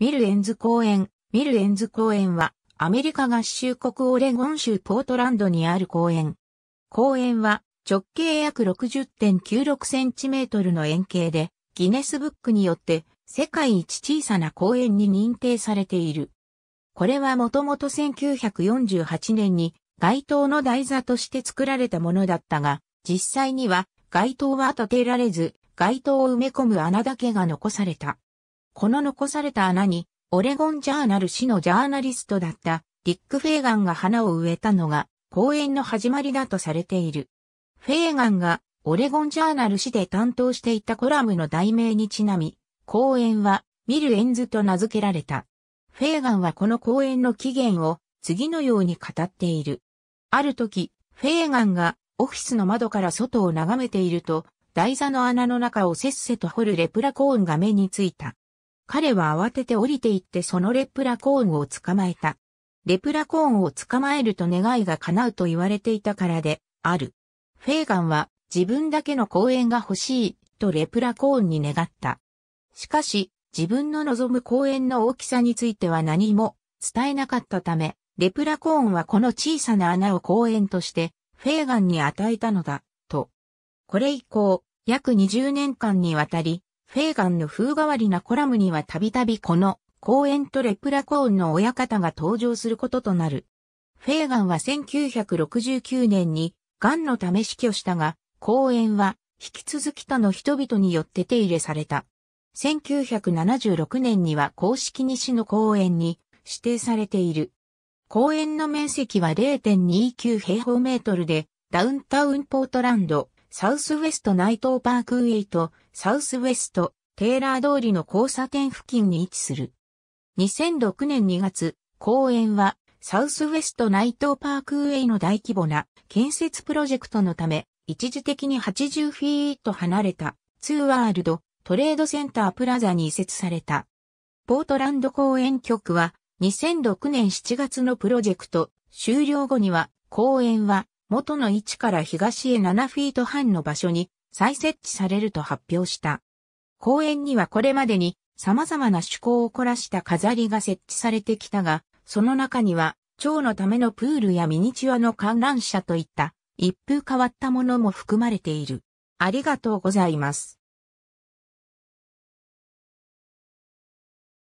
ミルエンズ公園。ミルエンズ公園は、アメリカ合衆国オレゴン州ポートランドにある公園。公園は、直径約60.96センチメートルの円形で、ギネスブックによって、世界一小さな公園に認定されている。これはもともと1948年に、街灯の台座として作られたものだったが、実際には、街灯は建てられず、街灯を埋め込む穴だけが残された。この残された穴に、オレゴンジャーナル市のジャーナリストだったディック・フェーガンが花を植えたのが公演の始まりだとされている。フェーガンがオレゴンジャーナル市で担当していたコラムの題名にちなみ、公演はミルエンズと名付けられた。フェーガンはこの公演の起源を次のように語っている。ある時、フェーガンがオフィスの窓から外を眺めていると、台座の穴の中をせっせと掘るレプラコーンが目についた。彼は慌てて降りていってそのレプラコーンを捕まえた。レプラコーンを捕まえると願いが叶うと言われていたからで、ある。フェーガンは自分だけの公園が欲しいとレプラコーンに願った。しかし、自分の望む公園の大きさについては何も伝えなかったため、レプラコーンはこの小さな穴を公園として、フェーガンに与えたのだ、と。これ以降、約20年間にわたり、フェーガンの風変わりなコラムにはたびたびこの公園とレプラコーンの親方が登場することとなる。フェーガンは1969年に癌のため死去したが、公園は引き続き他の人々によって手入れされた。1976年には公式にの公園に指定されている。公園の面積は0.29平方メートルで、ダウンタウンポートランド、サウスウェストナイトーパークウェイとサウスウェストテーラー通りの交差点付近に位置する。2006年2月、公園はサウスウェストナイトーパークウェイの大規模な建設プロジェクトのため、一時的に80フィート離れたツーワールドトレードセンタープラザに移設された。ポートランド公園局は2006年7月のプロジェクト終了後には公園は元の位置から東へ7フィート半の場所に再設置されると発表した。公園にはこれまでに様々な趣向を凝らした飾りが設置されてきたが、その中には、蝶のためのプールやミニチュアの観覧車といった、一風変わったものも含まれている。ありがとうございます。